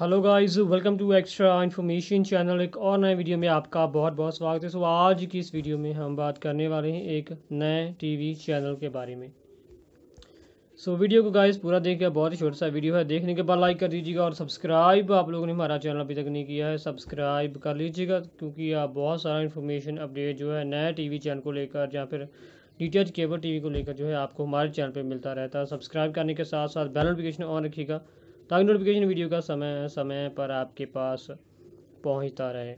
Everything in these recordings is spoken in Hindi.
hello guys welcome to extra information channel एक और नए वीडियो में आपका बहुत बहुत स्वागत है सो आज की इस वीडियो में हम बात करने वाले हैं एक नए टीवी चैनल के बारे में सो so, वीडियो को गाइस पूरा देखिए बहुत ही छोटा सा वीडियो है देखने के बाद लाइक कर दीजिएगा और सब्सक्राइब आप लोगों ने हमारा चैनल अभी तक नहीं किया है सब्सक्राइब कर लीजिएगा क्योंकि आप बहुत सारा इन्फॉर्मेशन अपडेट जो है नए टी चैनल को लेकर या फिर डिटेच केबल टी को लेकर जो है आपको हमारे चैनल पर मिलता रहता है सब्सक्राइब करने के साथ साथ बेल नोटिफिकेशन ऑन रखिएगा ताकि नोटिफिकेशन वीडियो का समय समय पर आपके पास पहुंचता रहे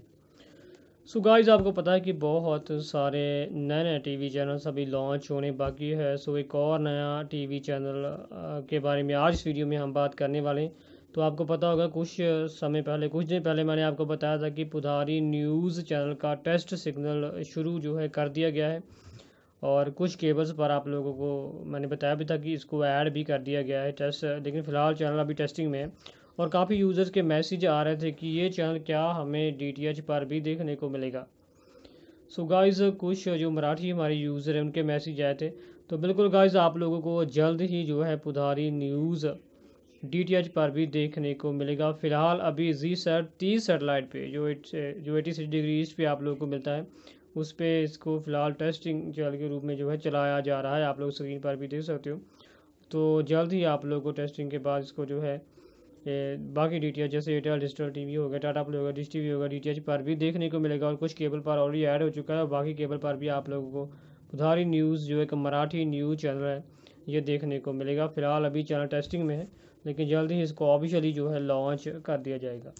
सो so गाइस आपको पता है कि बहुत सारे नए नए टीवी चैनल सभी लॉन्च होने बाकी है सो so एक और नया टीवी चैनल के बारे में आज इस वीडियो में हम बात करने वाले हैं तो आपको पता होगा कुछ समय पहले कुछ दिन पहले मैंने आपको बताया था कि पुधारी न्यूज़ चैनल का टेस्ट सिग्नल शुरू जो है कर दिया गया है और कुछ केबल्स पर आप लोगों को मैंने बताया भी था कि इसको ऐड भी कर दिया गया है टेस्ट लेकिन फ़िलहाल चैनल अभी टेस्टिंग में है और काफ़ी यूज़र्स के मैसेज आ रहे थे कि ये चैनल क्या हमें डी पर भी देखने को मिलेगा सो so गाइस कुछ जो मराठी हमारे यूज़र हैं उनके मैसेज आए थे तो बिल्कुल गाइस आप लोगों को जल्द ही जो है पुधारी न्यूज़ डी पर भी देखने को मिलेगा फिलहाल अभी जी सेट तीस सेटेलाइट पे जो एट जो एटी सिक्स डिग्री ईस्ट पे आप लोगों को मिलता है उस पर इसको फ़िलहाल टेस्टिंग जल के रूप में जो है चलाया जा रहा है आप लोग स्क्रीन पर भी देख सकते हो तो जल्द ही आप लोग को टेस्टिंग के बाद इसको जो है बाकी डी जैसे एयरटेल डिजिटल टीवी हो गया टाटा प्ले होगा डिश हो होगा डी पर भी देखने को मिलेगा और कुछ केबल पर ऑलरेडी ऐड हो चुका है और बाकी केबल पर भी आप लोगों को उधारी न्यूज़ जो एक मराठी न्यूज़ चैनल है ये देखने को मिलेगा फिलहाल अभी चैनल टेस्टिंग में है लेकिन जल्द ही इसको ऑफिशियली जो है लॉन्च कर दिया जाएगा